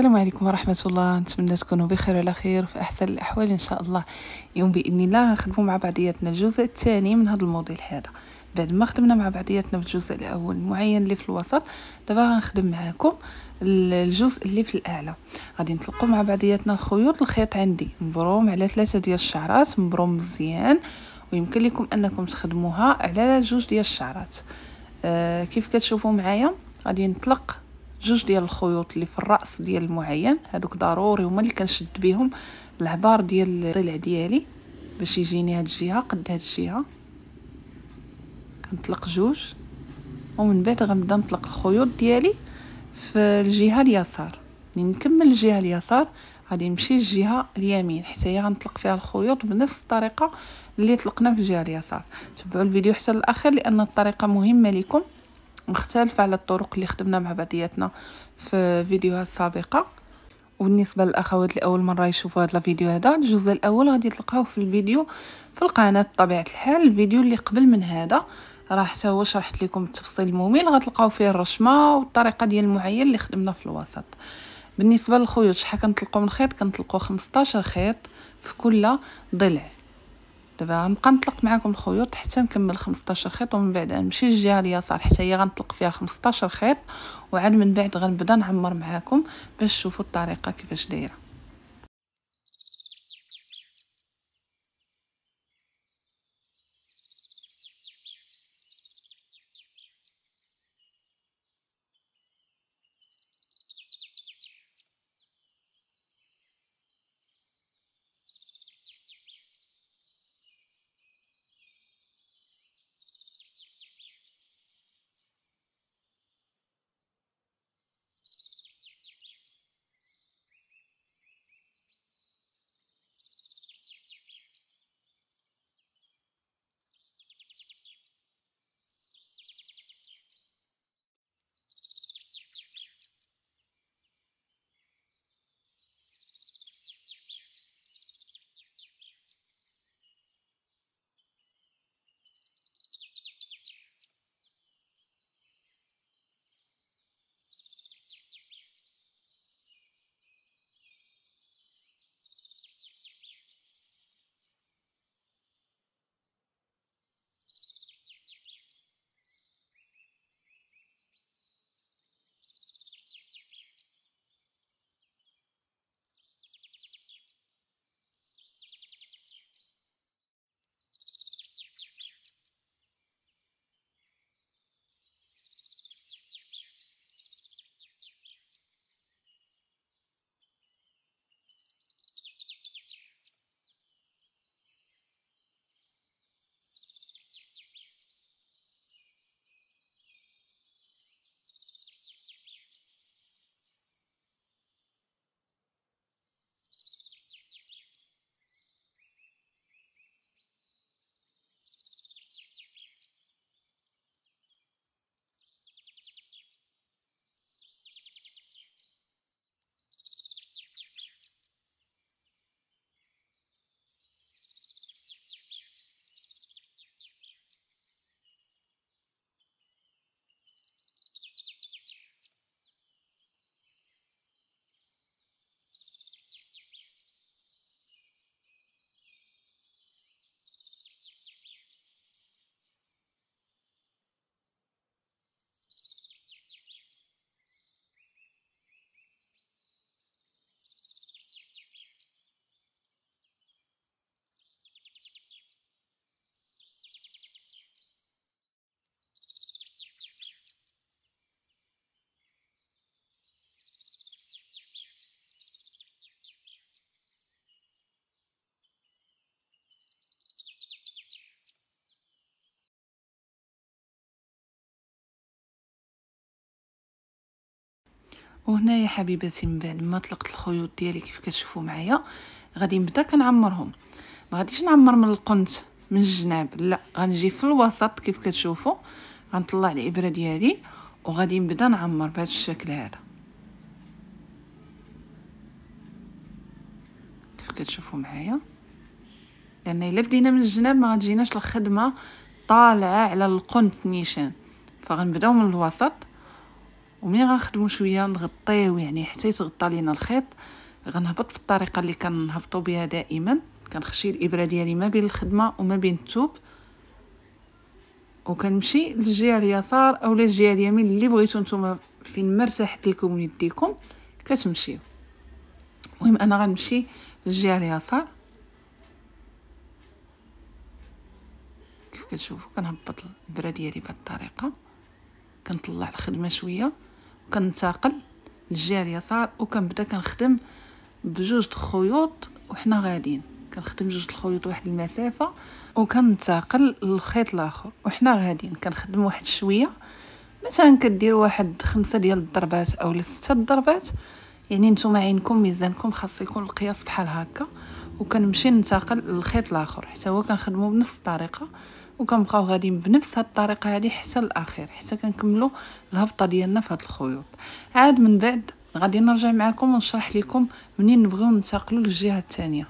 السلام عليكم ورحمة الله نتمنى تكونوا بخير وعلى خير في أحسن الأحوال إن شاء الله اليوم بإذن الله نخدموا مع بعضياتنا الجزء الثاني من هذا الموديل هذا بعد ما خدمنا مع بعضياتنا في الجزء الأول المعين اللي في الوسط دابا غنخدم معاكم الجزء اللي في الأعلى غادي نطلقوا مع بعضياتنا الخيوط الخيط عندي مبروم على ثلاثة ديال الشعرات مبروم مزيان ويمكن لكم أنكم تخدموها على جوج ديال الشعرات آه كيف كتشوفوا معايا غادي نطلق جوج ديال الخيوط اللي في الراس ديال المعين هادوك ضروري هما اللي كنشد بهم العبار ديال الضلع ديالي باش يجيني هاد الجهه قد هاد الجهه كنطلق جوج ومن بعد غنبدا نطلق الخيوط ديالي في الجهه اليسار ملي يعني نكمل الجهه اليسار غادي نمشي الجهه اليمين حتى هي غنطلق فيها الخيوط بنفس الطريقه اللي طلقنا في الجهه اليسار تبعوا الفيديو حتى الاخر لان الطريقه مهمه لكم مختلفة على الطرق اللي خدمنا مع بعضياتنا في فيديوهات سابقة وبالنسبة للأخوات اللي أول مرة يشوفوا هذا الفيديو هذا الجزء الأول غادي تلقاوه في الفيديو في القناة بطبيعة الحال الفيديو اللي قبل من هذا راه حتى هو شرحت لكم التفصيل الممل غتلقاو فيه الرشمة والطريقة ديال المعين اللي خدمنا في الوسط بالنسبة للخيوط شحال كنطلقوا من خيط كنطلقوا 15 خيط في كل ضلع دابا نطلق معاكم الخيوط حتى نكمل 15 خيط ومن بعد غنمشي للجهه اليسار حتى هي غنطلق فيها 15 خيط وعاد من بعد غنبدا نعمر معاكم باش تشوفوا الطريقه كيفاش دايره يا حبيباتي من بعد ما طلقت الخيوط ديالي كيف كتشوفوا معايا غادي نبدا كنعمرهم ما غاديش نعمر من القنت من الجناب لا غنجي في الوسط كيف كتشوفوا غنطلع الابره ديالي وغادي نبدا نعمر بهذا الشكل هذا كيف كتشوفوا معايا لان الا بدينا من الجناب ما غتجيناش الخدمه طالعه على القنت نيشان فغنبداو من الوسط ومنين غنخدمو شويه نغطيو يعني حتى يتغطى لينا الخيط غنهبط بالطريقه اللي كنهبطو بها دائما كنخشي الابره ديالي ما بين الخدمه وما بين الثوب وكنمشي للجهه اليسار او للجهه اليمين اللي بغيتو نتوما فين مرتاحت لكم ليكم يديكم كتمشيو المهم انا غنمشي للجهه اليسار كيف كتشوفوا كنهبط الابره ديالي بهذه الطريقه كنطلع الخدمه شويه كنتقل للجهه اليسار وكنبدا كنخدم بجوج الخيوط وحنا غاديين كنخدم جوج الخيوط واحد المسافه وكننتقل للخيط الاخر وحنا غاديين كنخدم واحد شويه مثلا كدير واحد خمسة ديال الضربات او ستة الضربات يعني نتوما عينكم ميزانكم خاص يكون القياس بحال هكا وكنمشي ننتقل للخيط الاخر حتى هو كنخدمو بنفس الطريقه وكنبقاو غاديين بنفس هاد الطريقه هادي حتى الاخير حتى كنكملو الهبطه ديالنا في هاد الخيوط عاد من بعد غادي نرجع معكم ونشرح لكم منين نبغيو ننتقلوا للجهه الثانيه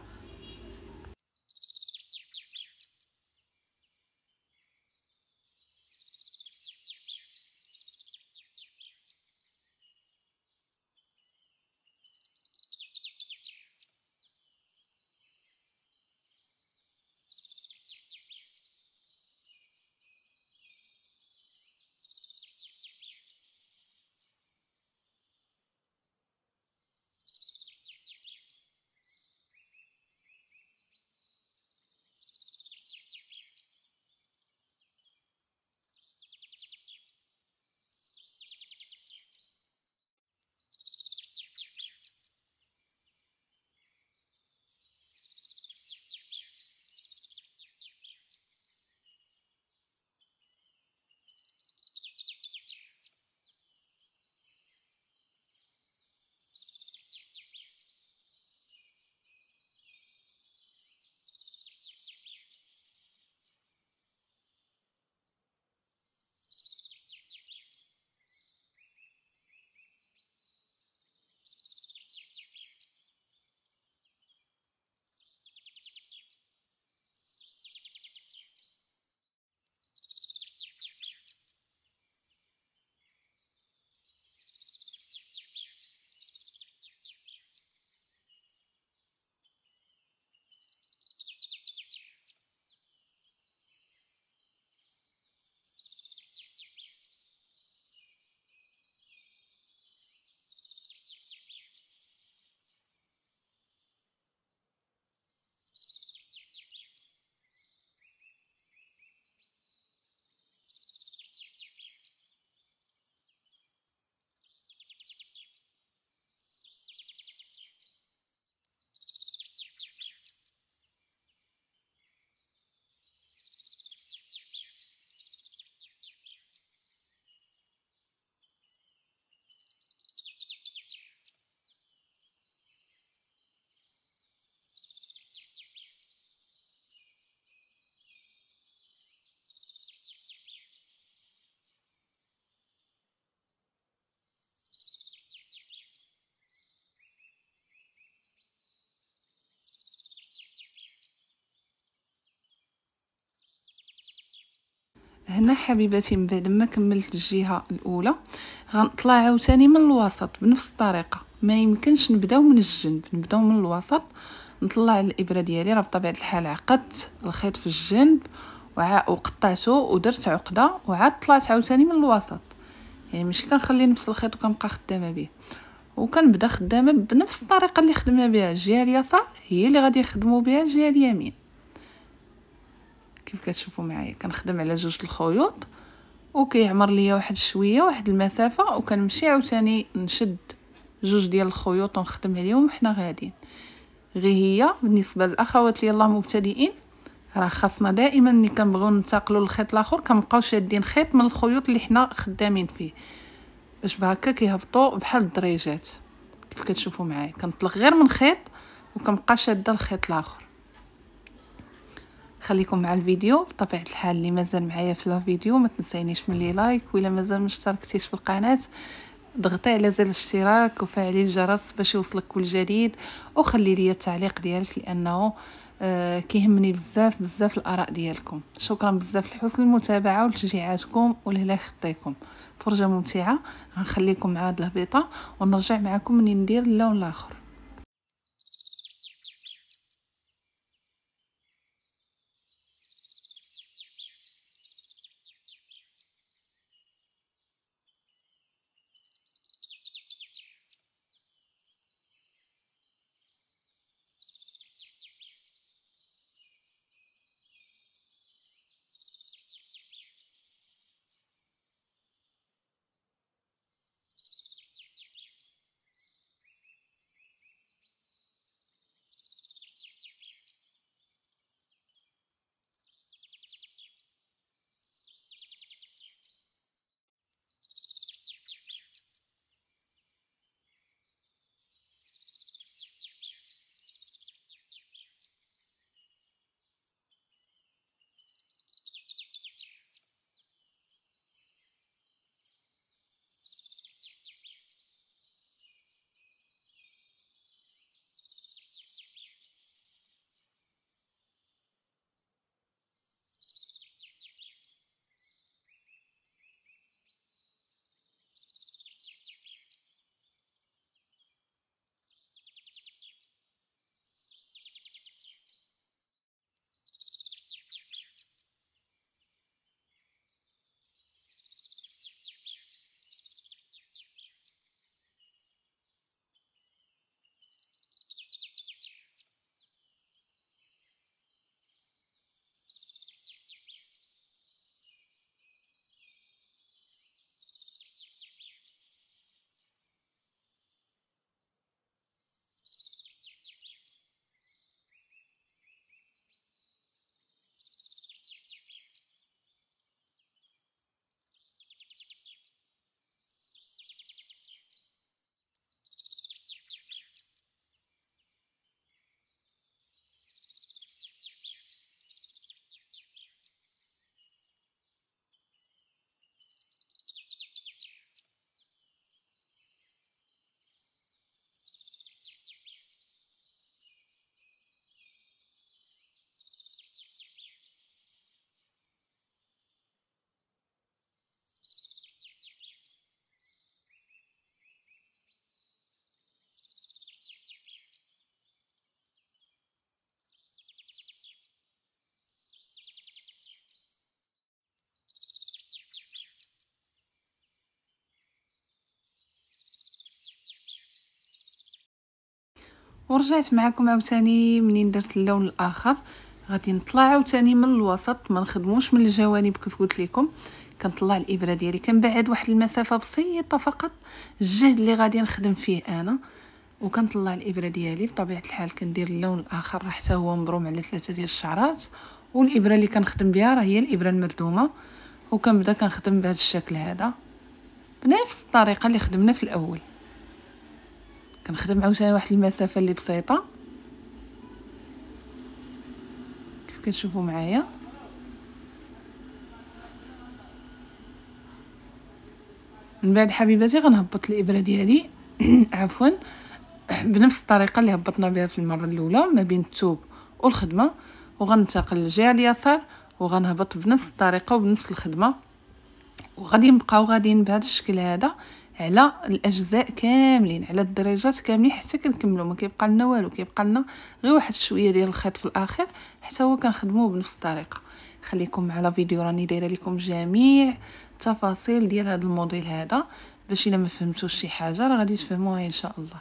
هنا حبيباتي من بعد ما كملت الجهه الاولى غنطلع عاوتاني من الوسط بنفس الطريقه ما يمكنش نبداو من الجنب نبداو من الوسط نطلع الابره ديالي راه بطبيعه الحال عقدت الخيط في الجنب وقطعته ودرت عقده وعاد طلعت عاوتاني من الوسط يعني ماشي كنخلي نفس الخيط وكنبقى خدامه به وكنبدا خدامه بنفس الطريقه اللي خدمنا بها الجهه اليسار هي اللي غادي نخدموا بها الجهه اليمين كيف كتشوفوا معايا كنخدم على جوج الخيوط وكيعمر ليا واحد شويه واحد المسافه وكنمشي عاوتاني نشد جوج ديال الخيوط ونخدم عليهم وحنا غاديين غير هي بالنسبه للاخوات اللي يلاه مبتدئين راه خاصنا دائما ملي كنبغيو ننتقلوا للخيط الاخر كنبقاو شادين خيط من الخيوط اللي حنا خدامين فيه باش بهكا كيهبطوا بحال الدريجات كيف كتشوفوا معايا كنطلق غير من خيط وكنبقى شاده الخيط الاخر خليكم مع الفيديو بطبيعه الحال اللي مازال معايا في الفيديو ما تنسينيش من لي لايك ولا مازال مشتركتيش في القناه ضغطي على زر الاشتراك وفعلي الجرس باش يوصلك كل جديد وخلي لي التعليق ديالك لانه آه، كيهمني بزاف بزاف الاراء ديالكم شكرا بزاف لحسن المتابعه ولتشجيعاتكم ولهلا خطيكم فرجه ممتعه غنخليكم مع هاد الهبيطه ونرجع معكم منين ندير اللون الاخر ورجعت معكم عاوتاني منين درت اللون الاخر غادي نطلع عاوتاني من الوسط ما نخدموش من الجوانب كيف قلت لكم كنطلع الابره ديالي كنبعد واحد المسافه بسيطه فقط الجهد اللي غادي نخدم فيه انا وكنطلع الابره ديالي بطبيعه الحال كندير اللون الاخر راه حتى هو مبروم على ثلاثه ديال الشعرات والابره اللي كنخدم بها راه هي الابره المردومه وكنبدا كنخدم بهذا الشكل هذا بنفس الطريقه اللي خدمنا في الاول كنخدم عاوتاني واحد المسافه اللي بسيطه كيف كتشوفوا معايا من بعد حبيباتي غنهبط الابره ديالي عفوا بنفس الطريقه اللي هبطنا بها في المره الاولى ما بين الثوب والخدمه وغننتقل للجهه اليسار وغنهبط بنفس الطريقه وبنفس الخدمه وغادي نبقاو غاديين بهذا الشكل هذا على الاجزاء كاملين على الدرجات كاملين حتى كنكملوا ما كيبقى لنا والو كيبقى لنا غير واحد شويه ديال الخيط في الاخر حتى هو كنخدموه بنفس الطريقه خليكم على فيديو راني دايره لكم جميع التفاصيل ديال هذا الموديل هذا باش الا ما فهمتوش شي حاجه راه غادي تفهموها ان شاء الله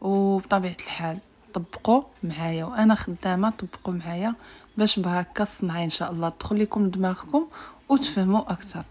وبطبيعه الحال طبقوا معايا وانا خدامه طبقوا معايا باش بهكا الصنعه ان شاء الله تدخل لكم دماغكم وتفهموا اكثر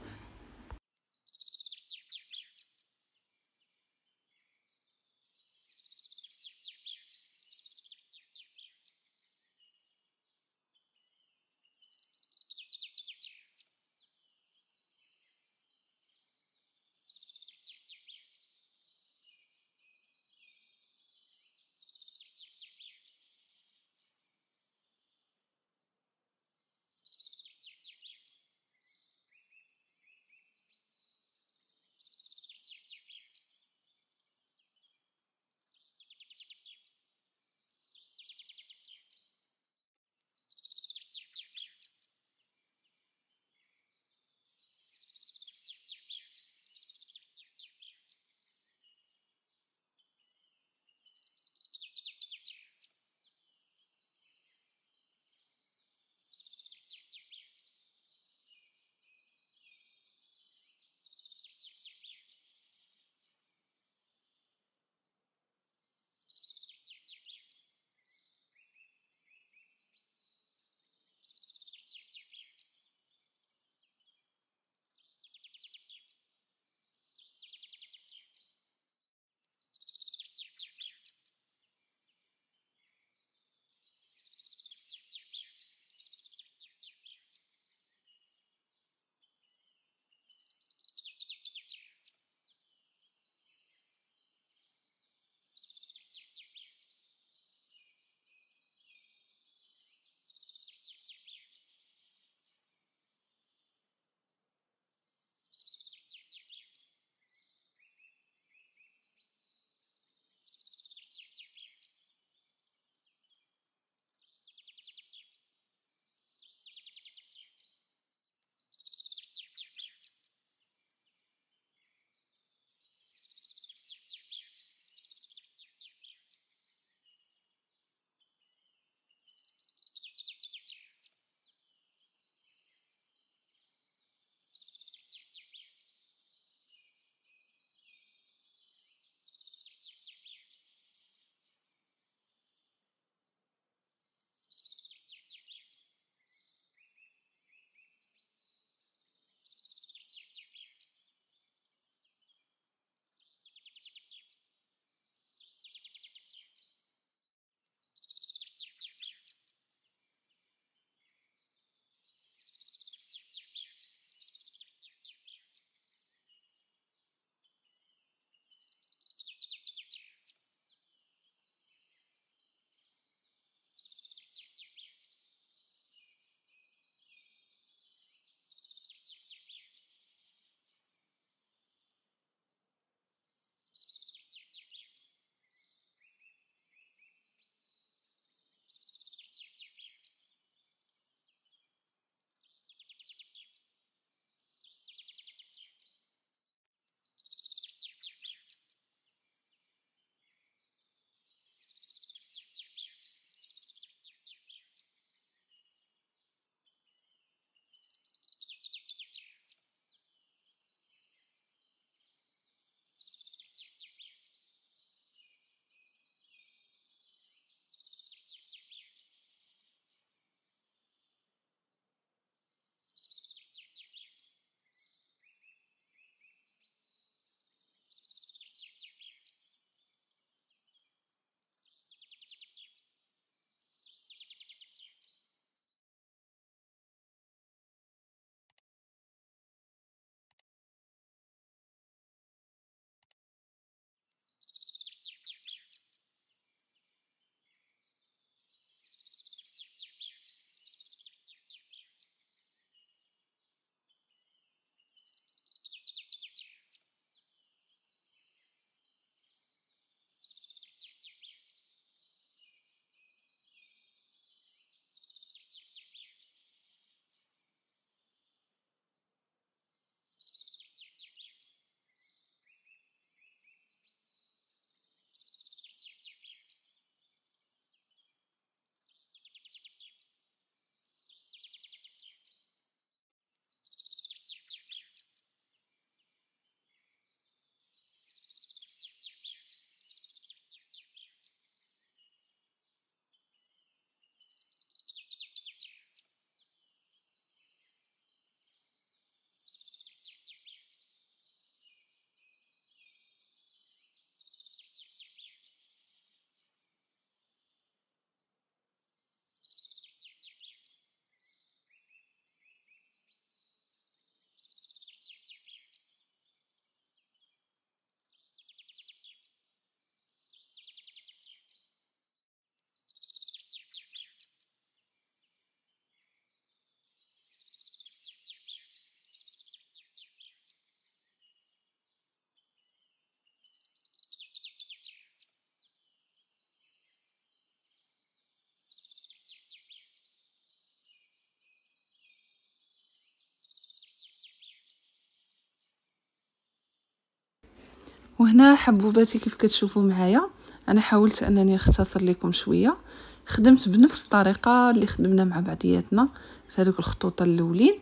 وهنا حبوباتي كيف كتشوفوا معايا انا حاولت انني اختصر لكم شويه خدمت بنفس الطريقه اللي خدمنا مع بعضياتنا في هذوك الخطوط الاولين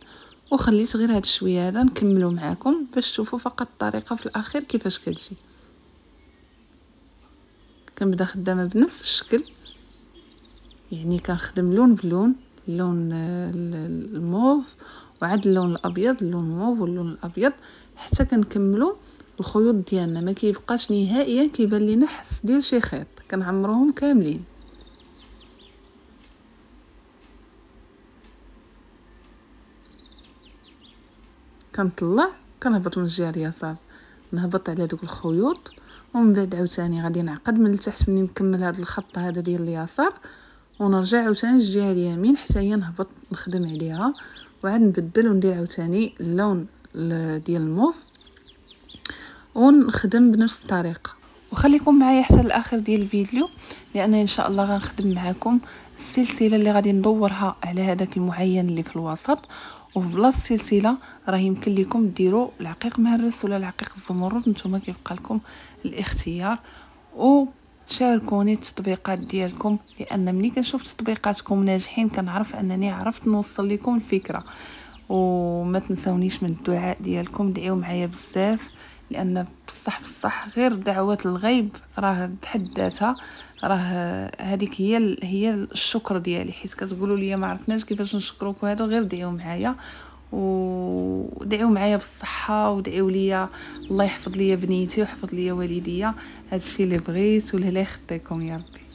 وخليت غير هاد الشويه هذا نكملو معاكم باش تشوفوا فقط الطريقه في الاخير كيفاش كتجي كنبدا خدامه بنفس الشكل يعني كنخدم لون بلون اللون الموف وعاد اللون الابيض اللون الموف واللون الابيض حتى كنكملو الخيوط ديالنا ما كيبقاش نهائيا كيبان لينا حس ديال شي خيط كنعمروهم كاملين كنطلع كنهبط من الجهه اليسار نهبط على دوك الخيوط ومن بعد عاوتاني غادي نعقد من التحت منين نكمل هذا الخط هذا ديال اليسار ونرجع عاوتاني للجهه اليمين حتى هي نهبط نخدم عليها وعاد نبدل وندير عاوتاني اللون ديال الموف ونخدم بنفس الطريقه وخليكم معايا حتى الاخر ديال الفيديو لان ان شاء الله غنخدم معكم السلسله اللي غادي ندورها على هذاك المعين اللي في الوسط وفي بلاصه السلسله راه يمكن لكم ديروا العقيق مهرس ولا العقيق الزمرد نتوما كيبقى لكم الاختيار و شاركوني التطبيقات ديالكم لان ملي كنشوف تطبيقاتكم ناجحين كنعرف انني عرفت نوصل لكم الفكره وما تنسونيش من الدعاء ديالكم دعيو معايا بزاف لان بصح بصح غير دعوات الغيب راه بحد ذاتها راه هذيك هي هي الشكر ديالي حيت كتقولوا لي ما عرفناش كيفاش نشكروك وهادو غير دعيو معايا ودعيو معايا بالصحه ودعيو ليا الله يحفظ ليا بنيتي ويحفظ ليا والديا هادشي اللي بغيت والهلا يخطيكم يا ربي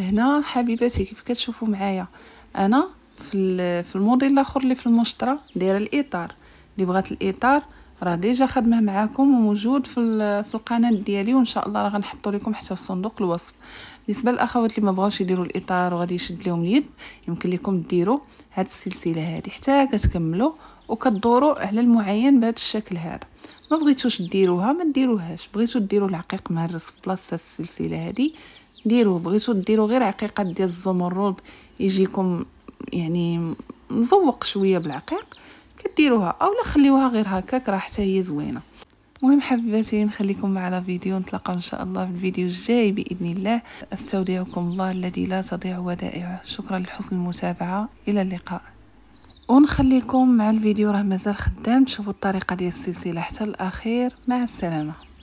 هنا حبيباتي كيف كتشوفوا معايا انا في في الموديل الاخر اللي في المشطره دايره الاطار اللي بغات الاطار راه ديجا خدمه معاكم وموجود في في القناه ديالي وان شاء الله راه غنحطو لكم حتى في صندوق الوصف بالنسبه للاخوات اللي ما بغاوش يديروا الاطار وغادي يشد لهم اليد يمكن لكم ديروا هاد السلسله هادي حتى كتكملوا وكدوروا على المعين بهذا الشكل هذا ما بغيتوش ديروها ما ديروهاش بغيتو ديروا العقيق مهرس في بلاصه السلسله هذه ديروه بغيتو ديروا غير عقيقات ديال الزمرد يجيكم يعني مزوق شويه بالعقيق كديروها اولا خليوها غير هكاك راه حتى هي زوينه مهم حبيباتي نخليكم مع لا فيديو نتلاقاو ان شاء الله في الفيديو الجاي باذن الله استودعكم الله الذي لا تضيع ودائعه شكرا لحسن المتابعه الى اللقاء ونخليكم مع الفيديو راه مازال خدام تشوفوا الطريقه ديال السلسله حتى الاخير مع السلامه